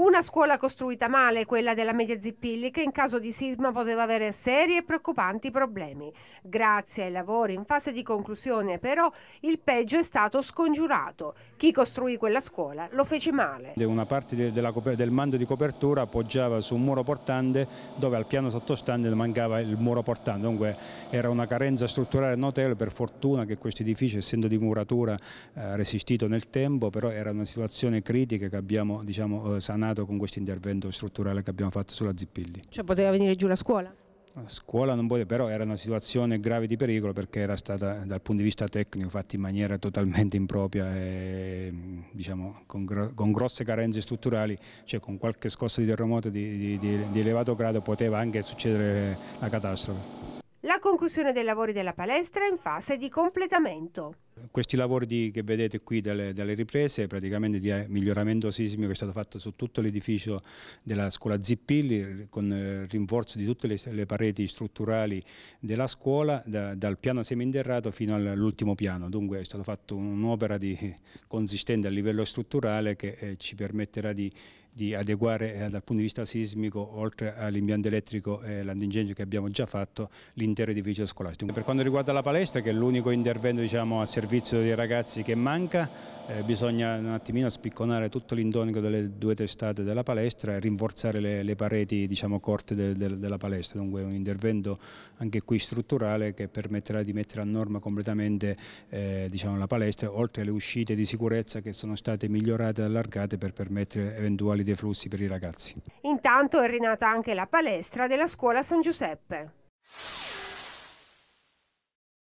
Una scuola costruita male, quella della media Zippilli, che in caso di sisma poteva avere seri e preoccupanti problemi. Grazie ai lavori in fase di conclusione, però, il peggio è stato scongiurato. Chi costruì quella scuola lo fece male. Una parte della, del mando di copertura appoggiava su un muro portante dove al piano sottostante mancava il muro portante, dunque era una carenza strutturale notevole, per fortuna che questo edificio essendo di muratura ha eh, resistito nel tempo, però era una situazione critica che abbiamo diciamo, eh, sanato rivoluzionato con questo intervento strutturale che abbiamo fatto sulla Zippilli. Cioè poteva venire giù la scuola? La scuola non poteva, però era una situazione grave di pericolo perché era stata dal punto di vista tecnico fatta in maniera totalmente impropria e diciamo, con, gro con, grosse carenze strutturali, cioè con qualche scossa di terremoto di, di, di elevato grado poteva anche succedere la catastrofe. La conclusione dei lavori della palestra è in fase di completamento. Questi lavori di, che vedete qui delle, delle, riprese praticamente di eh, miglioramento sismico che è stato fatto su tutto l'edificio della scuola Zippilli con il eh, rinforzo di tutte le, le pareti strutturali della scuola da, dal piano seminterrato fino all'ultimo piano. Dunque è stata fatta un'opera consistente a livello strutturale che eh, ci permetterà di di adeguare eh, dal punto di vista sismico, oltre all'impianto elettrico e all'antingegno che abbiamo già fatto, l'intero edificio scolastico. Per quanto riguarda la palestra, che è l'unico intervento diciamo, a servizio dei ragazzi che manca, eh, bisogna un attimino spicconare tutto l'indonico delle due testate della palestra e rinforzare le, le pareti diciamo, corte de, de, della palestra, dunque un intervento anche qui strutturale che permetterà di mettere a norma completamente eh, diciamo, la palestra, oltre alle uscite di sicurezza che sono state migliorate e allargate per permettere eventuali deflussi per i ragazzi. Intanto è rinata anche la palestra della scuola San Giuseppe.